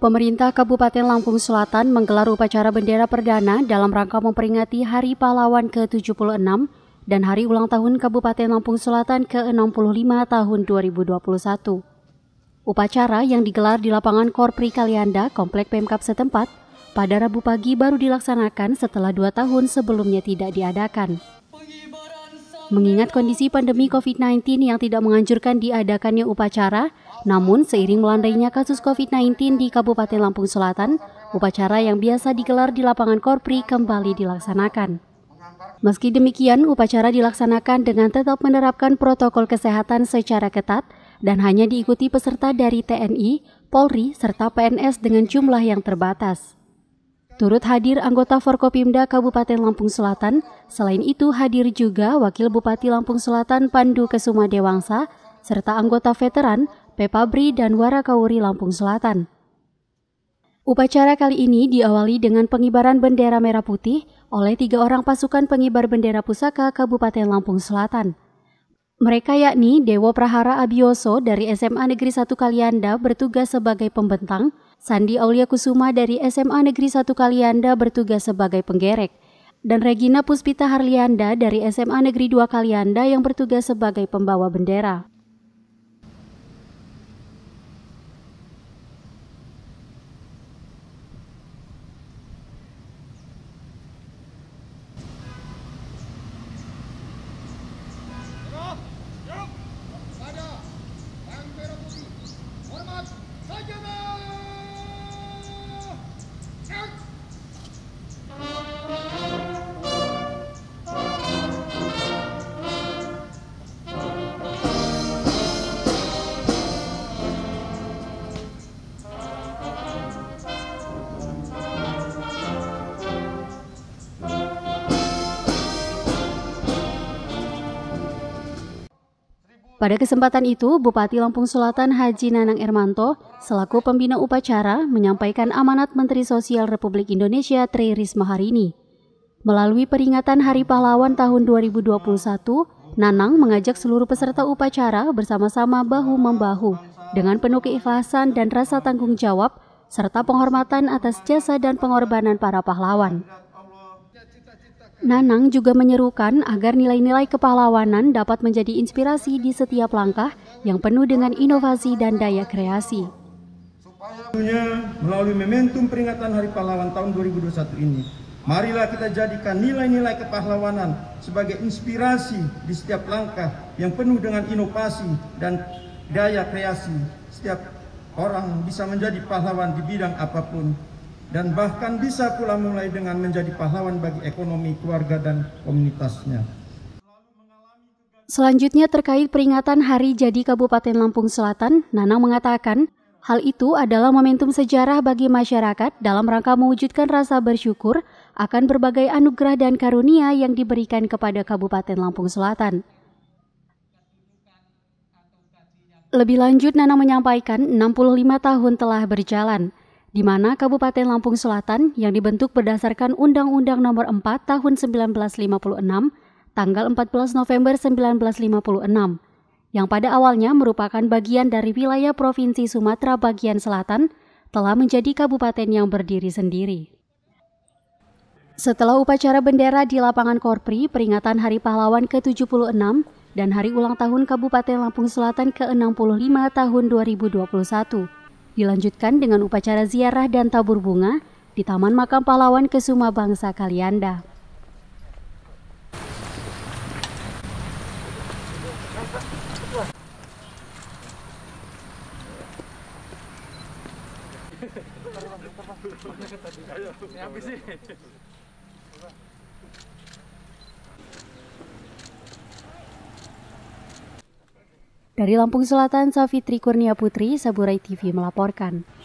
Pemerintah Kabupaten Lampung Selatan menggelar upacara bendera perdana dalam rangka memperingati Hari Pahlawan ke-76 dan Hari Ulang Tahun Kabupaten Lampung Selatan ke-65 tahun 2021. Upacara yang digelar di lapangan Korpri Kalianda, Komplek Pemkap setempat, pada Rabu pagi baru dilaksanakan setelah dua tahun sebelumnya tidak diadakan. Mengingat kondisi pandemi COVID-19 yang tidak menganjurkan diadakannya upacara, namun, seiring melandainya kasus COVID-19 di Kabupaten Lampung Selatan, upacara yang biasa digelar di lapangan Korpri kembali dilaksanakan. Meski demikian, upacara dilaksanakan dengan tetap menerapkan protokol kesehatan secara ketat dan hanya diikuti peserta dari TNI, Polri, serta PNS dengan jumlah yang terbatas. Turut hadir anggota Forkopimda Kabupaten Lampung Selatan, selain itu hadir juga Wakil Bupati Lampung Selatan Pandu Kesuma Dewangsa, serta anggota veteran, Pabri dan Warakauri Lampung Selatan. Upacara kali ini diawali dengan pengibaran bendera merah putih oleh tiga orang pasukan pengibar bendera pusaka Kabupaten Lampung Selatan. Mereka yakni Dewo Prahara Abioso dari SMA Negeri 1 Kalianda bertugas sebagai pembentang, Sandi Aulia Kusuma dari SMA Negeri 1 Kalianda bertugas sebagai penggerek, dan Regina Puspita Harlianda dari SMA Negeri 2 Kalianda yang bertugas sebagai pembawa bendera. Pada kesempatan itu, Bupati Lampung Selatan Haji Nanang Ermanto selaku pembina upacara menyampaikan amanat Menteri Sosial Republik Indonesia Tri Risma hari ini. Melalui peringatan Hari Pahlawan tahun 2021, Nanang mengajak seluruh peserta upacara bersama-sama bahu-membahu dengan penuh keikhlasan dan rasa tanggung jawab serta penghormatan atas jasa dan pengorbanan para pahlawan. Nanang juga menyerukan agar nilai-nilai kepahlawanan dapat menjadi inspirasi di setiap langkah yang penuh dengan inovasi dan daya kreasi. Supaya melalui momentum peringatan Hari Pahlawan tahun 2021 ini, marilah kita jadikan nilai-nilai kepahlawanan sebagai inspirasi di setiap langkah yang penuh dengan inovasi dan daya kreasi. Setiap orang bisa menjadi pahlawan di bidang apapun dan bahkan bisa pula mulai dengan menjadi pahlawan bagi ekonomi keluarga dan komunitasnya. Selanjutnya terkait peringatan Hari Jadi Kabupaten Lampung Selatan, Nanang mengatakan, hal itu adalah momentum sejarah bagi masyarakat dalam rangka mewujudkan rasa bersyukur akan berbagai anugerah dan karunia yang diberikan kepada Kabupaten Lampung Selatan. Lebih lanjut, Nana menyampaikan 65 tahun telah berjalan – di mana Kabupaten Lampung Selatan yang dibentuk berdasarkan Undang-Undang Nomor 4 Tahun 1956 tanggal 14 November 1956 yang pada awalnya merupakan bagian dari wilayah Provinsi Sumatera bagian selatan telah menjadi kabupaten yang berdiri sendiri. Setelah upacara bendera di lapangan Korpri, peringatan Hari Pahlawan ke-76 dan Hari Ulang Tahun Kabupaten Lampung Selatan ke-65 tahun 2021, Dilanjutkan dengan upacara ziarah dan tabur bunga di Taman Makam Pahlawan Kesuma Bangsa Kalianda. Ya, habis sih. Dari Lampung Selatan, Savitri Kurnia Putri, Saburai TV melaporkan.